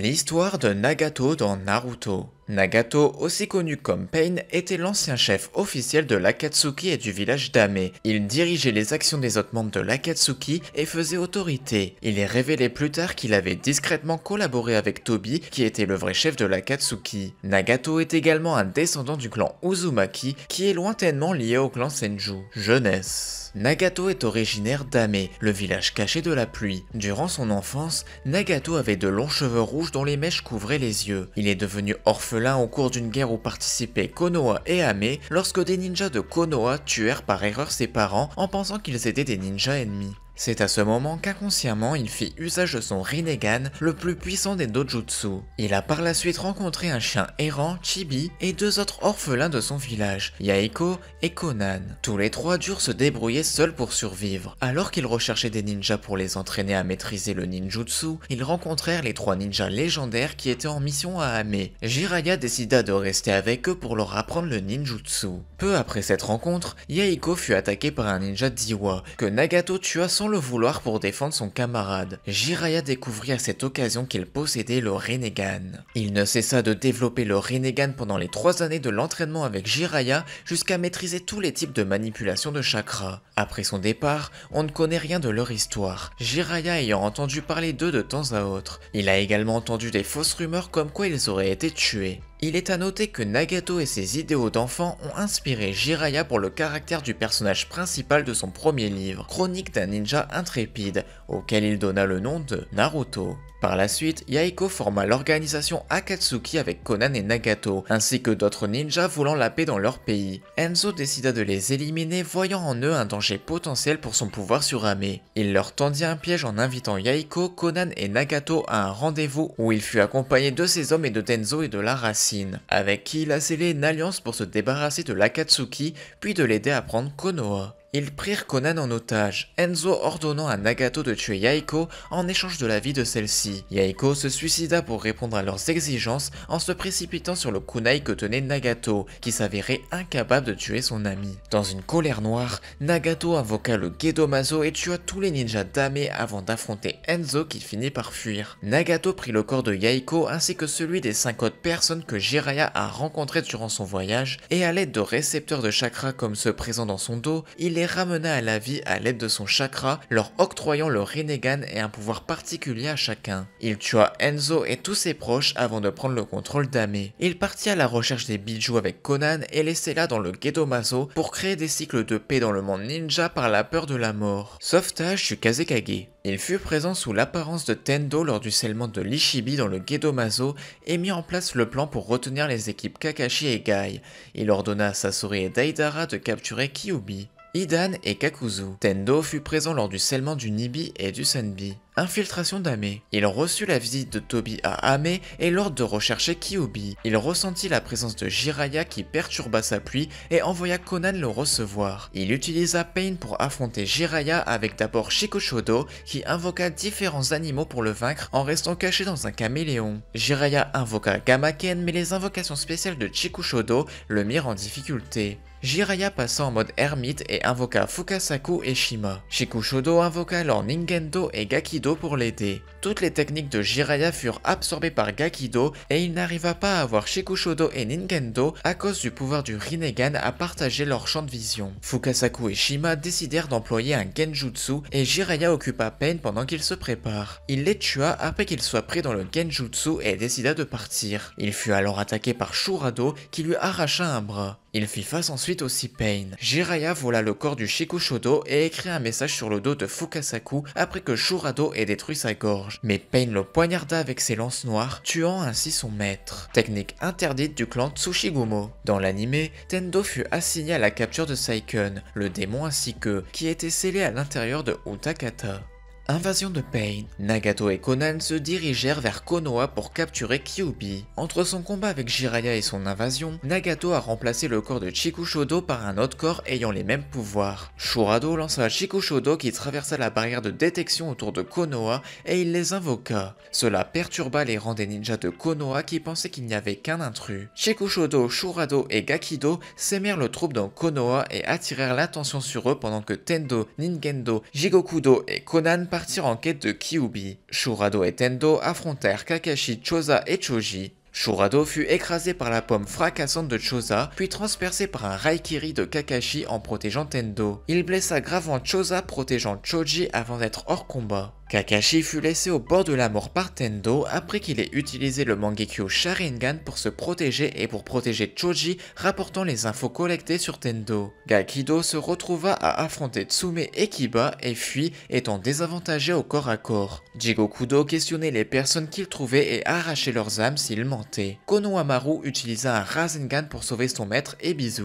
L'histoire de Nagato dans Naruto. Nagato, aussi connu comme Pain, était l'ancien chef officiel de l'Akatsuki et du village d'Ame. Il dirigeait les actions des autres membres de l'Akatsuki et faisait autorité. Il est révélé plus tard qu'il avait discrètement collaboré avec Tobi, qui était le vrai chef de l'Akatsuki. Nagato est également un descendant du clan Uzumaki, qui est lointainement lié au clan Senju. Jeunesse. Nagato est originaire d'Ame, le village caché de la pluie. Durant son enfance, Nagato avait de longs cheveux rouges dont les mèches couvraient les yeux. Il est devenu orphelin au cours d'une guerre où participaient Konoha et Ame lorsque des ninjas de Konoha tuèrent par erreur ses parents en pensant qu'ils étaient des ninjas ennemis. C'est à ce moment qu'inconsciemment il fit usage de son Rinnegan, le plus puissant des dojutsu. Il a par la suite rencontré un chien errant, Chibi, et deux autres orphelins de son village, Yaeko et Conan. Tous les trois durent se débrouiller seuls pour survivre. Alors qu'ils recherchaient des ninjas pour les entraîner à maîtriser le ninjutsu, ils rencontrèrent les trois ninjas légendaires qui étaient en mission à Ame. Jiraya décida de rester avec eux pour leur apprendre le ninjutsu. Peu après cette rencontre, Yaeko fut attaqué par un ninja Diwa, que Nagato tua sans le vouloir pour défendre son camarade. Jiraya découvrit à cette occasion qu'il possédait le Renegan. Il ne cessa de développer le Renegan pendant les trois années de l'entraînement avec Jiraya jusqu'à maîtriser tous les types de manipulation de chakra. Après son départ, on ne connaît rien de leur histoire, Jiraya ayant entendu parler d'eux de temps à autre. Il a également entendu des fausses rumeurs comme quoi ils auraient été tués. Il est à noter que Nagato et ses idéaux d'enfant ont inspiré Jiraya pour le caractère du personnage principal de son premier livre, Chronique d'un ninja intrépide, auquel il donna le nom de Naruto. Par la suite, Yaiko forma l'organisation Akatsuki avec Konan et Nagato, ainsi que d'autres ninjas voulant la paix dans leur pays. Enzo décida de les éliminer voyant en eux un danger potentiel pour son pouvoir sur Ame. Il leur tendit un piège en invitant Yaiko, Konan et Nagato à un rendez-vous où il fut accompagné de ses hommes et de Denzo et de la racine avec qui il a scellé une alliance pour se débarrasser de l'Akatsuki puis de l'aider à prendre Konoha. Ils prirent Conan en otage, Enzo ordonnant à Nagato de tuer Yaiko en échange de la vie de celle-ci. Yaiko se suicida pour répondre à leurs exigences en se précipitant sur le kunai que tenait Nagato, qui s'avérait incapable de tuer son ami. Dans une colère noire, Nagato invoqua le Gedomazo et tua tous les ninjas damés avant d'affronter Enzo qui finit par fuir. Nagato prit le corps de Yaiko ainsi que celui des cinq autres personnes que Jiraya a rencontrées durant son voyage, et à l'aide de récepteurs de chakras comme ceux présents dans son dos, il et ramena à la vie à l'aide de son chakra, leur octroyant le Renegan et un pouvoir particulier à chacun. Il tua Enzo et tous ses proches avant de prendre le contrôle d'Ame. Il partit à la recherche des bijoux avec Conan et les là dans le Mazo, pour créer des cycles de paix dans le monde ninja par la peur de la mort. Sauvetage du Kazekage. Il fut présent sous l'apparence de Tendo lors du scellement de l'Ishibi dans le Mazo, et mit en place le plan pour retenir les équipes Kakashi et Gai. Il ordonna à Sasori et Daidara de capturer Kiyomi. Idan et Kakuzu. Tendo fut présent lors du scellement du Nibi et du Senbi Infiltration d'Ame. Il reçut la visite de Tobi à Ame et l'ordre de rechercher Kiubi Il ressentit la présence de Jiraya qui perturba sa pluie et envoya Conan le recevoir. Il utilisa Pain pour affronter Jiraya avec d'abord Shikoshodo qui invoqua différents animaux pour le vaincre en restant caché dans un caméléon. Jiraya invoqua Gamaken mais les invocations spéciales de Chikushodo le mirent en difficulté. Jiraya passa en mode ermite et invoqua Fukasaku et Shima. Shikushodo invoqua alors Ningendo et Gakido pour l'aider. Toutes les techniques de Jiraya furent absorbées par Gakido et il n'arriva pas à avoir Shikushodo et Ningendo à cause du pouvoir du Rinnegan à partager leur champ de vision. Fukasaku et Shima décidèrent d'employer un Genjutsu et Jiraya occupa Pain pendant qu'il se prépare. Il les tua après qu'il soit pris dans le Genjutsu et décida de partir. Il fut alors attaqué par Shurado qui lui arracha un bras. Il fit face ensuite au Pain. Jiraya vola le corps du Shikushodo et écrit un message sur le dos de Fukasaku après que Shurado ait détruit sa gorge, mais Pain le poignarda avec ses lances noires, tuant ainsi son maître. Technique interdite du clan Tsushigumo. Dans l'animé, Tendo fut assigné à la capture de Saiken, le démon ainsi que, qui était scellé à l'intérieur de Utakata. Invasion de Pain, Nagato et Konan se dirigèrent vers Konoha pour capturer Kyubi. Entre son combat avec Jiraiya et son invasion, Nagato a remplacé le corps de Chikushodo par un autre corps ayant les mêmes pouvoirs. Shurado lança Chikushodo qui traversa la barrière de détection autour de Konoha et il les invoqua. Cela perturba les rangs des ninjas de Konoha qui pensaient qu'il n'y avait qu'un intrus. Chikushodo, Shurado et Gakido sémèrent le troupe dans Konoha et attirèrent l'attention sur eux pendant que Tendo, Ningendo, Jigokudo et Conan partir en quête de Kyubi. Shurado et Tendo affrontèrent Kakashi, Choza et Choji. Shurado fut écrasé par la pomme fracassante de Choza, puis transpercé par un Raikiri de Kakashi en protégeant Tendo. Il blessa gravement Choza protégeant Choji avant d'être hors combat. Kakashi fut laissé au bord de la mort par Tendo après qu'il ait utilisé le Mangekyo Sharingan pour se protéger et pour protéger Choji, rapportant les infos collectées sur Tendo. Gakido se retrouva à affronter Tsume et Kiba et fuit, étant désavantagé au corps à corps. Jigokudo questionnait les personnes qu'il trouvait et arrachait leurs âmes s'il mentait. Konohamaru utilisa un Rasengan pour sauver son maître et Bizu.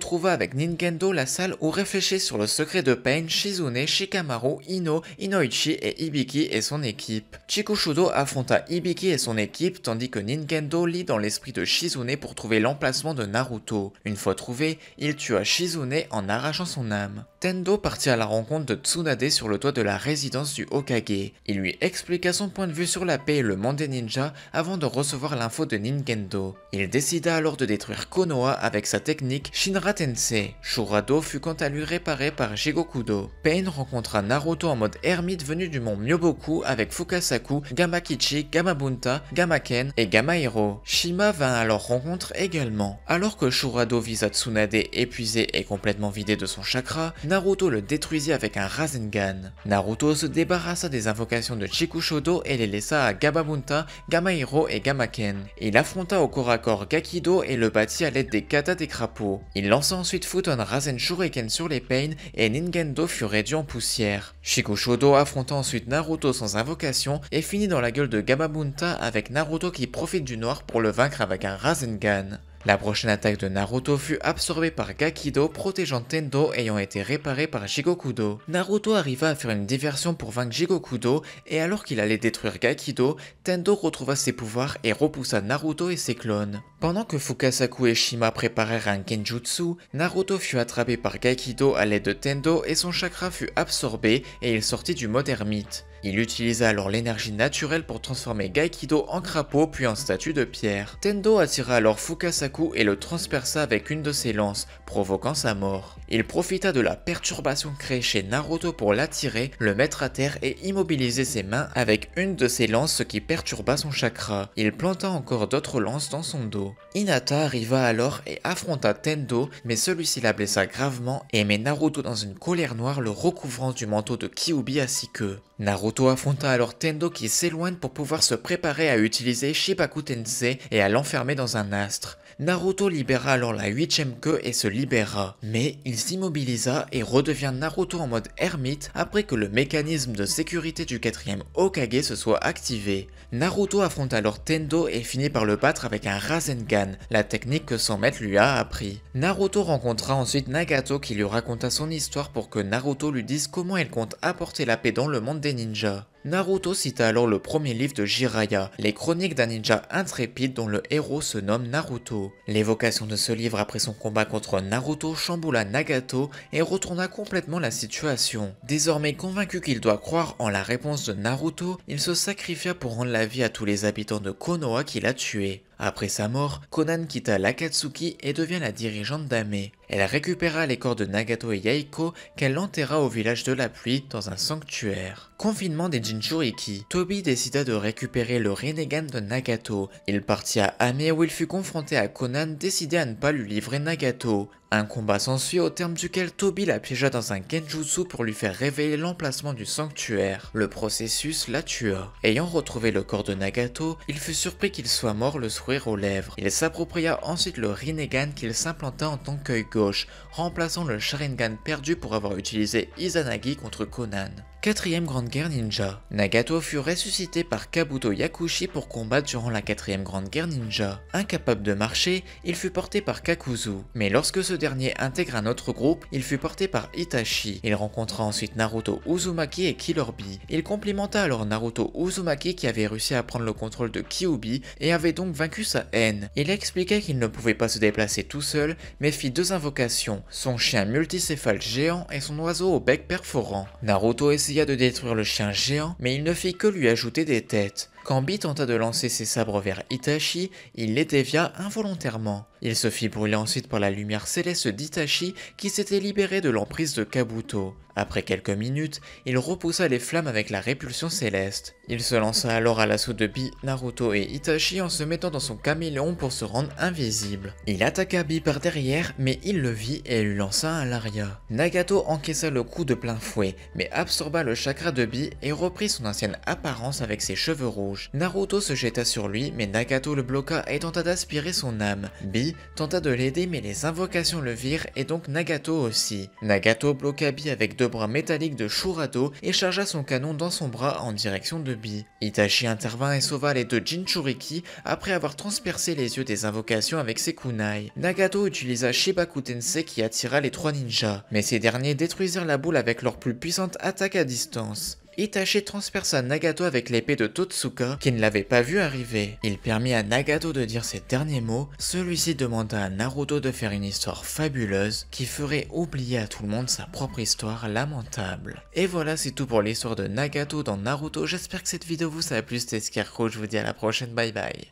trouva avec Ninkendo la salle où réfléchir sur le secret de Pain, Shizune, Shikamaru, Ino, Inoichi et Ibiki et son équipe. Chikushudo affronta Ibiki et son équipe tandis que Ninkendo lit dans l'esprit de Shizune pour trouver l'emplacement de Naruto. Une fois trouvé, il tua Shizune en arrachant son âme. Tendo partit à la rencontre de Tsunade sur le toit de la résidence du Hokage. Il lui expliqua son point de vue sur la paix et le monde des ninjas avant de recevoir l'info de Ninkendo. Il décida alors de détruire Konoha avec sa technique Shinra Tensei. Shurado fut quant à lui réparé par Jigokudo. Pain rencontra Naruto en mode ermite venu du mont Myoboku avec Fukasaku, Gamakichi, Gamabunta, Gamaken et Gamahiro. Shima vint à leur rencontre également. Alors que Shurado visa Tsunade épuisé et complètement vidé de son chakra, Naruto le détruisit avec un Rasengan. Naruto se débarrassa des invocations de Chikushodo et les laissa à Gamabunta, Gamahiro et Gamaken. Il affronta au corps à corps Gakido et le battit à l'aide des katas des crapauds. Il lança ensuite Futon Rasen Shuriken sur les Pain et Ningendo fut réduit en poussière. Chikushodo affronta ensuite Naruto sans invocation et finit dans la gueule de Gamabunta avec Naruto qui profite du noir pour le vaincre avec un Rasengan. La prochaine attaque de Naruto fut absorbée par Gakido, protégeant Tendo ayant été réparé par Jigokudo. Naruto arriva à faire une diversion pour vaincre Jigokudo, et alors qu'il allait détruire Gakido, Tendo retrouva ses pouvoirs et repoussa Naruto et ses clones. Pendant que Fukasaku et Shima préparèrent un genjutsu, Naruto fut attrapé par Gakido à l'aide de Tendo et son chakra fut absorbé et il sortit du mode ermite. Il utilisa alors l'énergie naturelle pour transformer Gaikido en crapaud puis en statue de pierre. Tendo attira alors Fukasaku et le transperça avec une de ses lances, provoquant sa mort. Il profita de la perturbation créée chez Naruto pour l'attirer, le mettre à terre et immobiliser ses mains avec une de ses lances ce qui perturba son chakra. Il planta encore d'autres lances dans son dos. Inata arriva alors et affronta Tendo, mais celui-ci la blessa gravement et met Naruto dans une colère noire le recouvrant du manteau de Kiubi ainsi que Naruto affronta alors Tendo qui s'éloigne pour pouvoir se préparer à utiliser Shibaku Tensei et à l'enfermer dans un astre. Naruto libéra alors la 8ème queue et se libéra. Mais il s'immobilisa et redevient Naruto en mode ermite après que le mécanisme de sécurité du 4ème Hokage se soit activé. Naruto affronte alors Tendo et finit par le battre avec un Rasengan, la technique que son maître lui a appris. Naruto rencontra ensuite Nagato qui lui raconta son histoire pour que Naruto lui dise comment elle compte apporter la paix dans le monde des ninjas. Naruto cita alors le premier livre de Jiraya, les chroniques d'un ninja intrépide dont le héros se nomme Naruto. L'évocation de ce livre après son combat contre Naruto chamboula Nagato et retourna complètement la situation. Désormais convaincu qu'il doit croire en la réponse de Naruto, il se sacrifia pour rendre la vie à tous les habitants de Konoha qu'il a tués. Après sa mort, Conan quitta l'Akatsuki et devient la dirigeante d'Ame. Elle récupéra les corps de Nagato et Yaiko qu'elle enterra au village de la pluie dans un sanctuaire. Confinement des Jinchuriki, Toby décida de récupérer le Renegan de Nagato. Il partit à Ame où il fut confronté à Conan décidé à ne pas lui livrer Nagato. Un combat s'ensuit au terme duquel Toby la piégea dans un genjutsu pour lui faire révéler l'emplacement du sanctuaire. Le processus la tua. Ayant retrouvé le corps de Nagato, il fut surpris qu'il soit mort le sourire aux lèvres. Il s'appropria ensuite le Rinnegan qu'il s'implanta en tant qu'œil gauche, remplaçant le Sharingan perdu pour avoir utilisé Izanagi contre Conan. Quatrième Grande Guerre Ninja. Nagato fut ressuscité par Kabuto Yakushi pour combattre durant la quatrième Grande Guerre Ninja. Incapable de marcher, il fut porté par Kakuzu. Mais lorsque ce dernier intègre un autre groupe, il fut porté par Itachi. Il rencontra ensuite Naruto Uzumaki et Killer Bee. Il complimenta alors Naruto Uzumaki qui avait réussi à prendre le contrôle de Kyubi et avait donc vaincu sa haine. Il expliquait qu'il ne pouvait pas se déplacer tout seul, mais fit deux invocations, son chien multicéphale géant et son oiseau au bec perforant. Naruto de détruire le chien géant, mais il ne fit que lui ajouter des têtes. Quand Bi tenta de lancer ses sabres vers Itachi, il les dévia involontairement. Il se fit brûler ensuite par la lumière céleste d'Itachi qui s'était libéré de l'emprise de Kabuto. Après quelques minutes, il repoussa les flammes avec la répulsion céleste. Il se lança alors à l'assaut de Bi, Naruto et Itachi en se mettant dans son caméléon pour se rendre invisible. Il attaqua Bi par derrière, mais il le vit et lui lança un laria. Nagato encaissa le coup de plein fouet, mais absorba le chakra de Bi et reprit son ancienne apparence avec ses cheveux rouges. Naruto se jeta sur lui, mais Nagato le bloqua et tenta d'aspirer son âme. Bi tenta de l'aider, mais les invocations le virent et donc Nagato aussi. Nagato bloqua Bi avec deux bras métallique de Shurato et chargea son canon dans son bras en direction de Bi. Itachi intervint et sauva les deux Jinchuriki après avoir transpercé les yeux des invocations avec ses kunai. Nagato utilisa Shibaku Tensei qui attira les trois ninjas, mais ces derniers détruisirent la boule avec leur plus puissante attaque à distance. Itachi transperça Nagato avec l'épée de Totsuka qui ne l'avait pas vu arriver. Il permit à Nagato de dire ses derniers mots, celui-ci demanda à Naruto de faire une histoire fabuleuse qui ferait oublier à tout le monde sa propre histoire lamentable. Et voilà c'est tout pour l'histoire de Nagato dans Naruto, j'espère que cette vidéo vous a plu, c'était Scarecrow, je vous dis à la prochaine, bye bye.